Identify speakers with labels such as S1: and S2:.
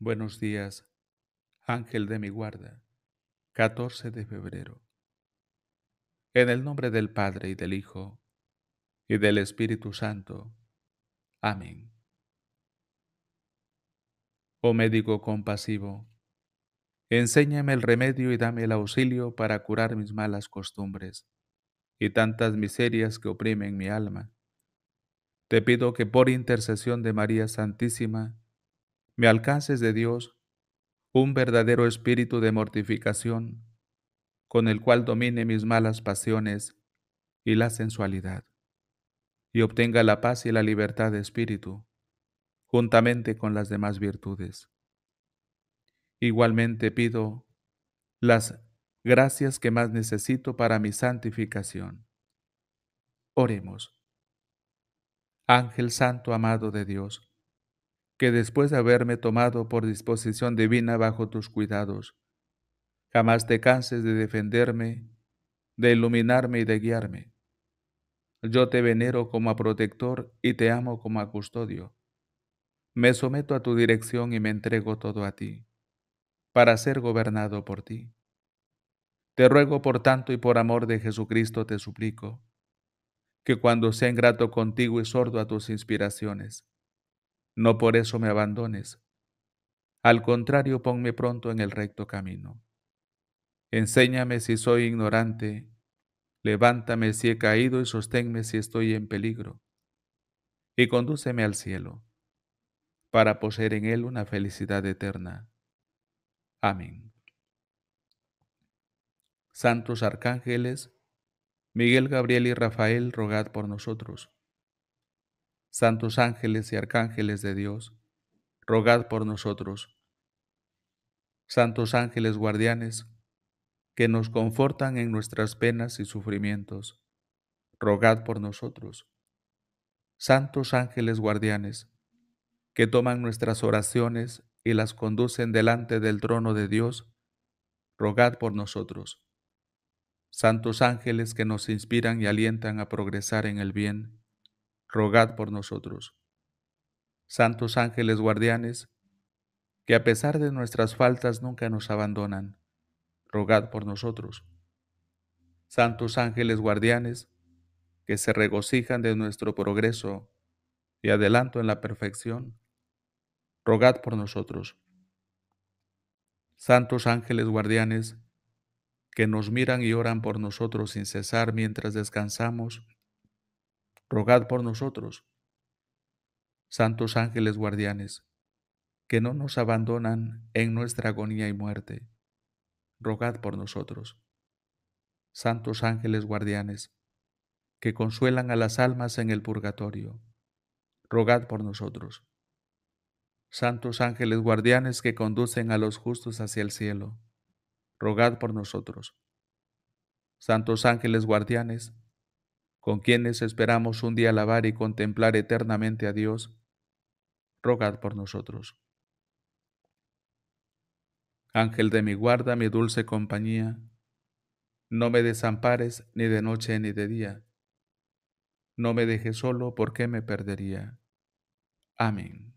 S1: Buenos días, Ángel de mi guarda, 14 de febrero. En el nombre del Padre y del Hijo y del Espíritu Santo. Amén. Oh médico compasivo, enséñame el remedio y dame el auxilio para curar mis malas costumbres y tantas miserias que oprimen mi alma. Te pido que por intercesión de María Santísima, me alcances de Dios un verdadero espíritu de mortificación, con el cual domine mis malas pasiones y la sensualidad, y obtenga la paz y la libertad de espíritu, juntamente con las demás virtudes. Igualmente pido las gracias que más necesito para mi santificación. Oremos. Ángel Santo, amado de Dios, que después de haberme tomado por disposición divina bajo tus cuidados, jamás te canses de defenderme, de iluminarme y de guiarme. Yo te venero como a protector y te amo como a custodio. Me someto a tu dirección y me entrego todo a ti, para ser gobernado por ti. Te ruego por tanto y por amor de Jesucristo te suplico, que cuando sea ingrato contigo y sordo a tus inspiraciones, no por eso me abandones. Al contrario, ponme pronto en el recto camino. Enséñame si soy ignorante, levántame si he caído y sosténme si estoy en peligro. Y condúceme al cielo, para poseer en él una felicidad eterna. Amén. Santos arcángeles, Miguel, Gabriel y Rafael, rogad por nosotros santos ángeles y arcángeles de Dios, rogad por nosotros. Santos ángeles guardianes, que nos confortan en nuestras penas y sufrimientos, rogad por nosotros. Santos ángeles guardianes, que toman nuestras oraciones y las conducen delante del trono de Dios, rogad por nosotros. Santos ángeles que nos inspiran y alientan a progresar en el bien, rogad por nosotros. Santos ángeles guardianes, que a pesar de nuestras faltas nunca nos abandonan, rogad por nosotros. Santos ángeles guardianes, que se regocijan de nuestro progreso y adelanto en la perfección, rogad por nosotros. Santos ángeles guardianes, que nos miran y oran por nosotros sin cesar mientras descansamos, rogad por nosotros. Santos ángeles guardianes, que no nos abandonan en nuestra agonía y muerte, rogad por nosotros. Santos ángeles guardianes, que consuelan a las almas en el purgatorio, rogad por nosotros. Santos ángeles guardianes que conducen a los justos hacia el cielo, rogad por nosotros. Santos ángeles guardianes, con quienes esperamos un día alabar y contemplar eternamente a Dios, rogad por nosotros. Ángel de mi guarda, mi dulce compañía, no me desampares ni de noche ni de día. No me dejes solo porque me perdería. Amén.